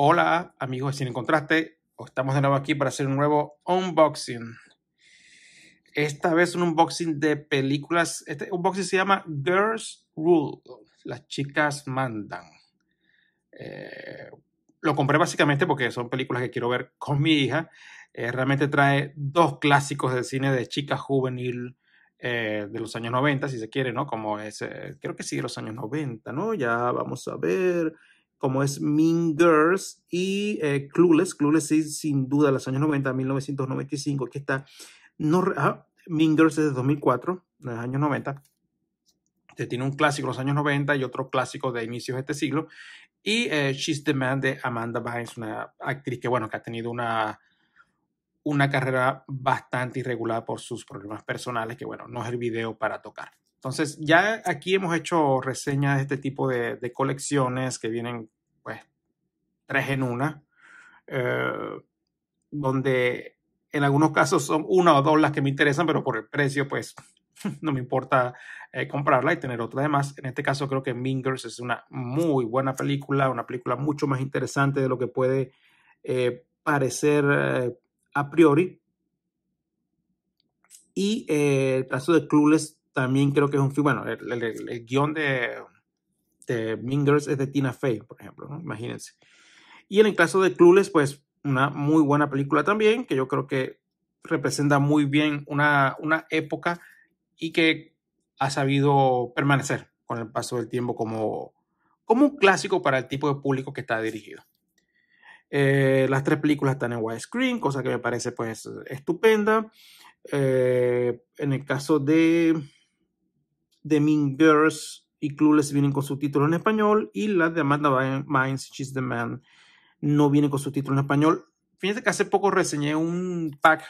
Hola amigos de Sin Contraste, estamos de nuevo aquí para hacer un nuevo unboxing. Esta vez un unboxing de películas, este unboxing se llama Girls Rule, las chicas mandan. Eh, lo compré básicamente porque son películas que quiero ver con mi hija. Eh, realmente trae dos clásicos del cine de chica juvenil eh, de los años 90, si se quiere, ¿no? Como es, creo que sí, los años 90, ¿no? Ya vamos a ver como es Mean Girls y eh, Clueless. Clueless es sin duda los años 90, 1995. Aquí está. No, ah, mean Girls es de 2004, de los años 90. se tiene un clásico de los años 90 y otro clásico de inicios de este siglo. Y eh, She's the Man de Amanda Bynes, una actriz que, bueno, que ha tenido una, una carrera bastante irregular por sus problemas personales, que, bueno, no es el video para tocar. Entonces, ya aquí hemos hecho reseñas de este tipo de, colecciones que vienen, pues, tres en una, eh, donde en algunos casos son una o dos las que me interesan, pero por el precio, pues, no me importa eh, comprarla y tener otra Además, En este caso, creo que Mingers es una muy buena película, una película mucho más interesante de lo que puede eh, parecer a priori. Y el caso de Clueless también creo que es un film, bueno, el, guión de, de Mean es de Tina Fey, por ejemplo, ¿no? imagínense. Y en el caso de Clueless, pues una muy buena película también, que yo creo que representa muy bien una, época y que ha sabido permanecer con el paso del tiempo como, como un clásico para el tipo de público que está dirigido. Eh, las tres películas están en widescreen, cosa que me parece pues estupenda. Eh, en el caso de The Mean Girls y Clueless vienen con su título en español y la de Amanda Mines, She's the Man, no viene con su título en español. Fíjense que hace poco reseñé un pack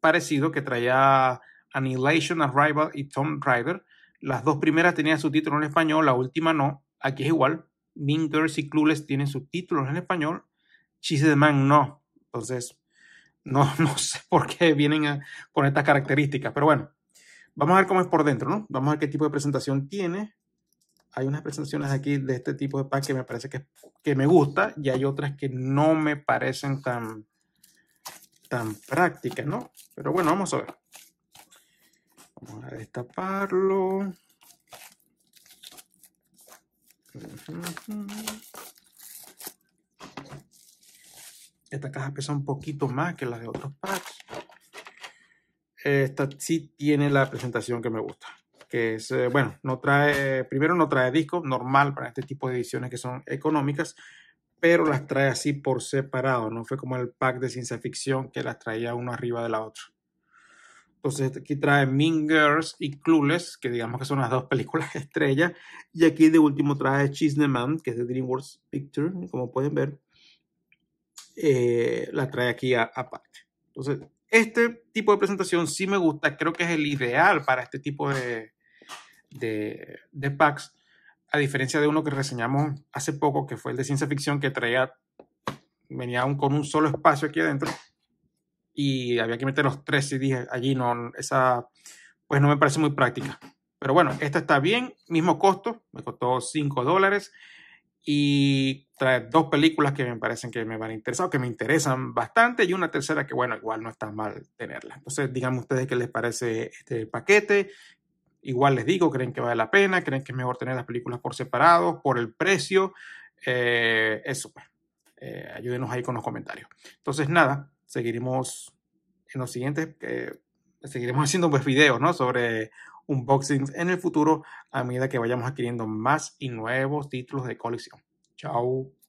parecido que traía Annihilation, Arrival y Tom Driver. Las dos primeras tenían su título en español, la última no. Aquí es igual. Mean Girls y Clueless tienen subtítulos en español. She's the Man no. Entonces, no, no sé por qué vienen eh, con estas características, pero bueno. Vamos a ver cómo es por dentro, ¿no? Vamos a ver qué tipo de presentación tiene. Hay unas presentaciones aquí de este tipo de pack que me parece que, me gusta y hay otras que no me parecen tan, tan prácticas, ¿no? Pero bueno, vamos a ver. Vamos a destaparlo. Esta caja pesa un poquito más que las de otros packs esta sí tiene la presentación que me gusta. Que es, eh, bueno, no trae, primero no trae disco, normal para este tipo de ediciones que son económicas, pero las trae así por separado, no fue como el pack de ciencia ficción que las traía uno arriba de la otra. Entonces aquí trae Mean Girls y Clueless, que digamos que son las dos películas estrellas. Y aquí de último trae Cheese Man, que es de DreamWorks Picture, como pueden ver. Eh, la trae aquí aparte. Entonces este tipo de presentación sí me gusta, creo que es el ideal para este tipo de, de, packs, a diferencia de uno que reseñamos hace poco, que fue el de ciencia ficción, que traía, venía con un solo espacio aquí adentro y había que meter los tres y dije allí, no, esa, pues no me parece muy práctica. Pero bueno, esta está bien, mismo costo, me costó 5 dólares y trae dos películas que me parecen que me van a interesar, que me interesan bastante, y una tercera que, bueno, igual no está mal tenerla. Entonces, díganme ustedes qué les parece este paquete. Igual les digo, creen que vale la pena, creen que es mejor tener las películas por separado, por el precio. Eh, eso, pues. eh, ayúdenos ahí con los comentarios. Entonces, nada, seguiremos en los siguientes, seguiremos haciendo pues videos, ¿no? Sobre unboxings en el futuro a medida que vayamos adquiriendo más y nuevos títulos de colección. 再见。